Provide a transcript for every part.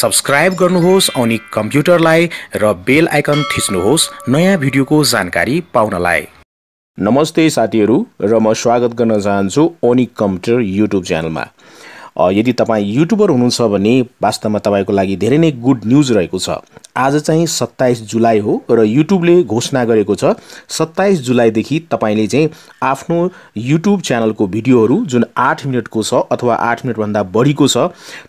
subscribe गर्नुहोस् अनि कम्प्युटरलाई र बेल आइकन थिच्नुहोस् नयाँ भिडियोको जानकारी पाउनलाई नमस्ते साथीहरू र म स्वागत गर्न चाहन्छु ओनिक कम्प्युटर युट्युब च्यानलमा यदि तपाईँ युट्युबर हुनुहुन्छ भने वास्तवमा तपाईँको लागि धेरै नै गुड न्युज रहेको छ आज चाहिँ सत्ताइस जुलाई हो र युट्युबले घोषणा गरेको छ सत्ताइस जुलाईदेखि तपाईँले चाहिँ आफ्नो युट्युब च्यानलको भिडियोहरू जुन आठ मिनटको छ अथवा आठ मिनटभन्दा बढीको छ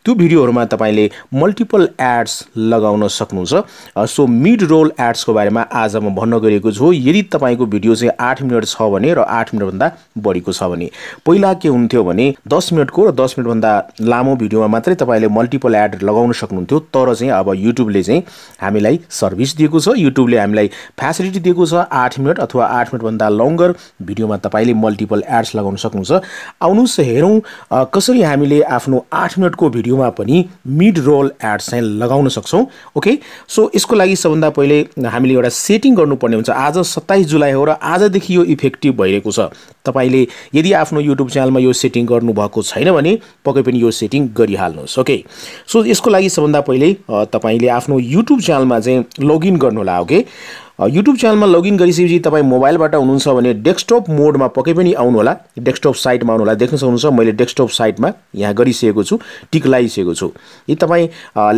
त्यो भिडियोहरूमा तपाईँले मल्टिपल एड्स लगाउन सक्नुहुन्छ सो मिड रोल एड्सको बारेमा आज म भन्न गरेको छु यदि तपाईँको भिडियो चाहिँ आठ मिनट छ भने र आठ मिनटभन्दा बढीको छ भने पहिला के हुन्थ्यो भने दस मिनटको र दस मिनटभन्दा लामो भिडियोमा मात्रै तपाईँले मल्टिपल एड लगाउन सक्नुहुन्थ्यो तर चाहिँ अब युट्युबले चाहिँ हामीलाई सर्भिस दिएको छ युट्युबले हामीलाई फेसिलिटी दिएको छ आठ मिनट अथवा आठ मिनटभन्दा लङ्गर भिडियोमा तपाईँले मल्टिपल एड्स लगाउन सक्नुहुन्छ आउनुहोस् हेरौँ कसरी हामीले आफ्नो आठ मिनटको भिडियोमा पनि मिड रोल एड्स चाहिँ लगाउन सक्छौँ ओके सो यसको लागि सबभन्दा पहिले हामीले एउटा सेटिङ गर्नुपर्ने हुन्छ आज सत्ताइस जुलाई हो र आजदेखि यो इफेक्टिभ भइरहेको छ तपाईँले यदि आफ्नो युट्युब च्यानलमा यो सेटिङ गर्नुभएको छैन भने पक्कै पनि यो सेटिङ गरिहाल्नुहोस् ओके सो यसको लागि सबभन्दा पहिले तपाईँले आफ्नो युट्युब च्यानल च्यानलमा चाहिँ लगइन गर्नुहोला ओके युट्युब च्यानलमा लगइन गरिसकेपछि तपाईँ मोबाइलबाट हुनुहुन्छ भने डेस्कटप मोडमा पक्कै पनि आउनुहोला डेस्कटप साइटमा आउनुहोला देख्न सक्नुहुन्छ मैले डेस्कटप साइटमा यहाँ गरिसकेको छु टिक लगाइसकेको छु यदि तपाईँ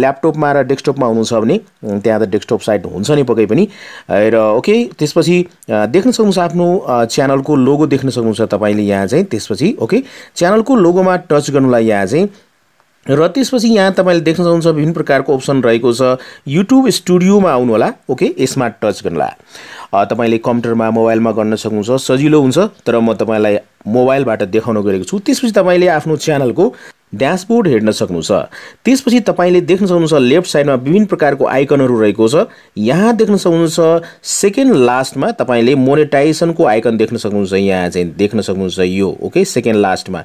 ल्यापटपमा र डेस्कटपमा हुनुहुन्छ भने त्यहाँ त डेस्कटप साइट हुन्छ नि पक्कै पनि र ओके त्यसपछि देख्न सक्नुहुन्छ आफ्नो च्यानलको लोगो देख्न सक्नुहुन्छ तपाईँले यहाँ चाहिँ त्यसपछि ओके च्यानलको लोगोमा टच गर्नुलाई यहाँ चाहिँ र त्यसपछि यहाँ तपाईँले देख्न सक्नुहुन्छ विभिन्न प्रकारको अप्सन रहेको छ युट्युब स्टुडियोमा आउनुहोला ओके यसमा टच गर्नुहोला तपाईँले कम्प्युटरमा मोबाइलमा गर्न सक्नुहुन्छ सजिलो हुन्छ तर म तपाईँलाई मोबाइलबाट देखाउन गरेको छु त्यसपछि तपाईँले आफ्नो च्यानलको ड्यासबोर्ड हेर्न सक्नुहुन्छ त्यसपछि तपाईँले देख्न सक्नुहुन्छ लेफ्ट साइडमा विभिन्न प्रकारको आइकनहरू रहेको छ यहाँ देख्न सक्नुहुन्छ सेकेन्ड लास्टमा तपाईँले मोनेटाइजेसनको आइकन देख्न सक्नुहुन्छ यहाँ चाहिँ देख्न सक्नुहुन्छ यो ओके सेकेन्ड लास्टमा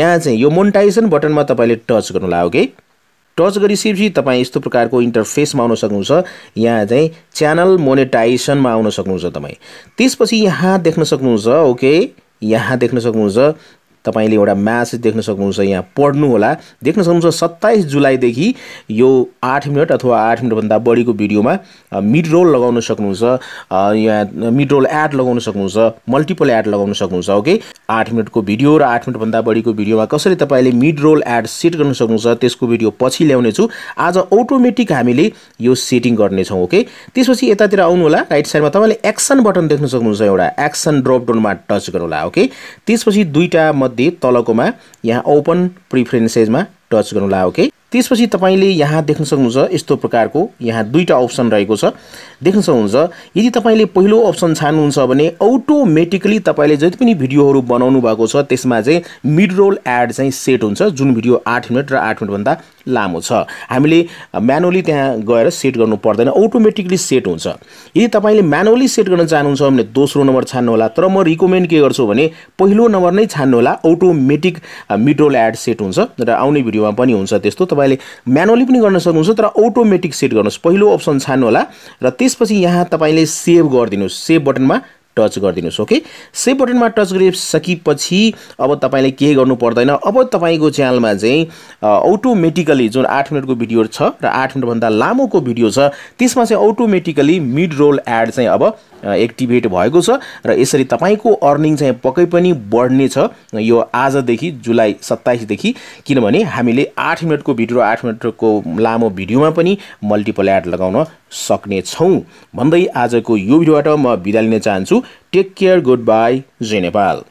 यहाँ चाहिँ यो मोनिटाइजेसन बटनमा तपाईँले टच गर्नुहोला ओके टच गरिसकेपछि तपाईँ यस्तो प्रकारको इन्टरफेसमा आउन सक्नुहुन्छ यहाँ चाहिँ च्यानल मोनेटाइजेसनमा आउन सक्नुहुन्छ तपाईँ त्यसपछि यहाँ देख्न सक्नुहुन्छ ओके यहाँ देख्न सक्नुहुन्छ तपाईँले एउटा म्यासेज देख्न सक्नुहुन्छ यहाँ पढ्नु होला देख्न सक्नुहुन्छ सत्ताइस जुलाईदेखि यो आठ मिनट अथवा आठ मिनटभन्दा बढीको भिडियोमा मिड रोल लगाउन सक्नुहुन्छ यहाँ मिड रोल एड लगाउन सक्नुहुन्छ मल्टिपल एड लगाउन सक्नुहुन्छ ओके आठ मिनटको भिडियो र आठ मिनटभन्दा बढीको भिडियोमा कसरी तपाईँले मिड रोल एड सेट गर्न सक्नुहुन्छ त्यसको भिडियो पछि ल्याउनेछु आज अटोमेटिक हामीले यो सेटिङ गर्नेछौँ ओके त्यसपछि यतातिर आउनु होला राइट साइडमा तपाईँले एक्सन बटन देख्न सक्नुहुन्छ एउटा एक्सन ड्रप डाउनमा टच होला ओके त्यसपछि दुईवटा मध्ये तलकोमा यहाँ ओपन प्रिफरेन्सेसमा टच गर्नु ओके त्यसपछि तपाईँले यहाँ देख्न सक्नुहुन्छ यस्तो प्रकारको यहाँ दुईवटा अप्सन रहेको छ देख्न सक्नुहुन्छ यदि तपाईँले पहिलो अप्सन छान्नुहुन्छ भने अटोमेटिकली तपाईँले जति पनि भिडियोहरू बनाउनु भएको छ त्यसमा चाहिँ मिड रोल एड चाहिँ सेट हुन्छ जुन भिडियो आठ मिनट र आठ मिनटभन्दा लामो छ हामीले म्यानुअली त्यहाँ गएर सेट गर्नु पर्दैन अटोमेटिकली सेट हुन्छ यदि तपाईँले म्यानुअली सेट गर्न चाहनुहुन्छ भने दोस्रो नम्बर छान्नुहोला तर म रिकमेन्ड के गर्छु भने पहिलो नम्बर नै छान्नुहोला automatic mid roll ad set हुन्छ र आउने भिडियोमा पनि हुन्छ त्यस्तो तपाईँले म्यानुअली पनि गर्न सक्नुहुन्छ तर अटोमेटिक सेट गर्नुहोस् पहिलो अप्सन छान्नुहोला र त्यसपछि यहाँ तपाईँले सेभ गरिदिनुहोस् सेभ बटनमा टच गरिदिनुहोस् ओके सेभ बटनमा टच गरिसकेपछि अब तपाईँले केही गर्नु पर्दैन अब तपाईँको च्यानलमा चाहिँ अटोमेटिकली जुन आठ मिनटको भिडियो छ र आठ मिनटभन्दा लामोको भिडियो छ त्यसमा चाहिँ अटोमेटिकली मिड रोल एड चाहिँ अब एक्टिभेट भएको छ र यसरी तपाईँको अर्निङ चाहिँ पक्कै पनि बढ्ने छ यो आजदेखि जुलाई सत्ताइसदेखि किनभने हामीले आठ मिनटको भिडियो आठ मिनटको लामो भिडियोमा पनि मल्टिपल एड लगाउन सक्नेछौँ भन्दै आजको यो भिडियोबाट म बिदा लिन चाहन्छु टेक केयर गुड बाई जी नेपाल